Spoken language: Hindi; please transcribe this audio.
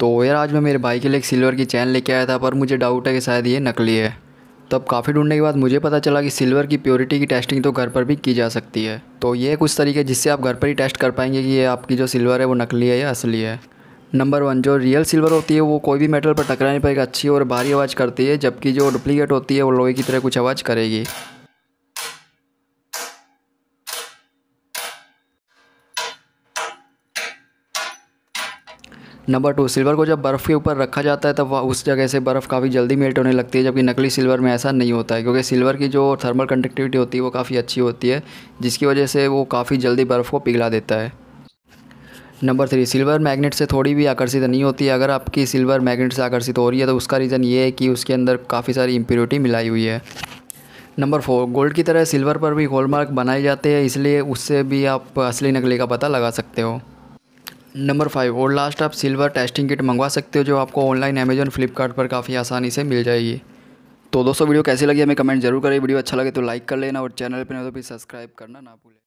तो यार आज मैं मेरे भाई के लिए एक सिल्वर की चैन लेके आया था पर मुझे डाउट है कि शायद ये नकली है तब काफ़ी ढूंढने के बाद मुझे पता चला कि सिल्वर की प्योरिटी की टेस्टिंग तो घर पर भी की जा सकती है तो ये कुछ तरीके जिससे आप घर पर ही टेस्ट कर पाएंगे कि ये आपकी जो सिल्वर है वो नकली है या असली है नंबर वन जो रियल सिल्वर होती है वो कोई भी मेटल पर टकराने पर एक अच्छी और भारी आवाज़ करती है जबकि जो डुप्लीकेट होती है वो लोहे की तरह कुछ आवाज़ करेगी नंबर टू सिल्वर को जब बर्फ़ के ऊपर रखा जाता है तब वह उस जगह से बर्फ़ काफ़ी जल्दी मेल्ट होने लगती है जबकि नकली सिल्वर में ऐसा नहीं होता है क्योंकि सिल्वर की जो थर्मल कंडक्टिविटी होती है वो काफ़ी अच्छी होती है जिसकी वजह से वो काफ़ी जल्दी बर्फ़ को पिघला देता है नंबर थ्री सिल्वर मैग्नेट से थोड़ी भी आकर्षित नहीं होती है अगर आपकी सिल्वर मैग्नेट से आकर्षित हो रही है तो उसका रीज़न ये है कि उसके अंदर काफ़ी सारी इम्प्योरिटी मिलाई हुई है नंबर फोर गोल्ड की तरह सिल्वर पर भी होलमार्क बनाए जाते हैं इसलिए उससे भी आप असली नकली का पता लगा सकते हो नंबर फाइव और लास्ट आप सिल्वर टेस्टिंग किट मंगवा सकते हो जो आपको ऑनलाइन अमेजन फ्लिपकार्ट पर काफ़ी आसानी से मिल जाएगी तो दोस्तों वीडियो कैसी लगी हमें कमेंट जरूर करें वीडियो अच्छा लगे तो लाइक कर लेना और चैनल पर नहीं तो प्लीज़ सब्सक्राइब करना ना भूलें